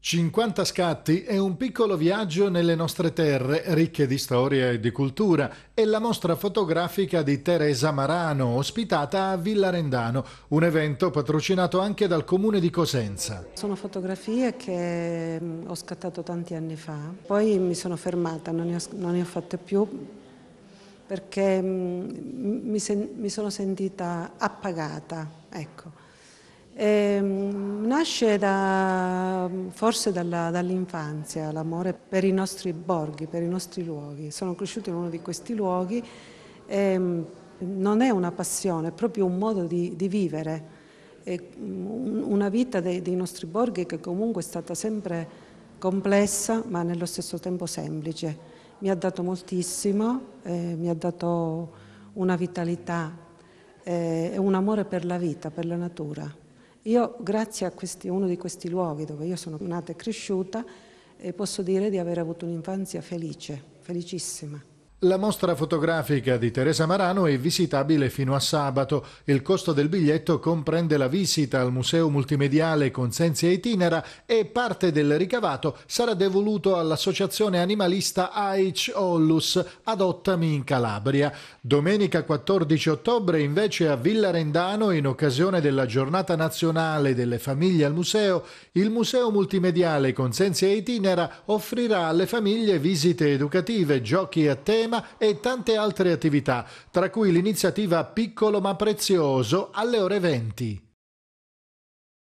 50 scatti è un piccolo viaggio nelle nostre terre ricche di storia e di cultura e la mostra fotografica di Teresa Marano ospitata a Villa Rendano, un evento patrocinato anche dal comune di Cosenza. Sono fotografie che mm, ho scattato tanti anni fa, poi mi sono fermata, non ne ho, non ne ho fatte più perché mm, mi, sen mi sono sentita appagata, ecco. Eh, nasce da, forse dalla, dall'infanzia l'amore per i nostri borghi, per i nostri luoghi. Sono cresciuto in uno di questi luoghi. Eh, non è una passione, è proprio un modo di, di vivere. È mm, una vita dei, dei, nostri borghi che comunque è stata sempre complessa ma nello stesso tempo semplice. Mi ha dato moltissimo, eh, mi ha dato una vitalità eh, e un amore per la vita, per la natura. Io grazie a questi, uno di questi luoghi dove io sono nata e cresciuta eh, posso dire di aver avuto un'infanzia felice, felicissima. La mostra fotografica di Teresa Marano è visitabile fino a sabato. Il costo del biglietto comprende la visita al Museo Multimediale Consenzia Itinera e parte del ricavato sarà devoluto all'associazione animalista AIC Ollus, adottami in Calabria. Domenica 14 ottobre invece a Villa Rendano, in occasione della giornata nazionale delle famiglie al museo, il Museo Multimediale Consenzia Itinera offrirà alle famiglie visite educative, giochi a tema, cinema e tante altre attività, tra cui l'iniziativa Piccolo ma Prezioso alle ore 20.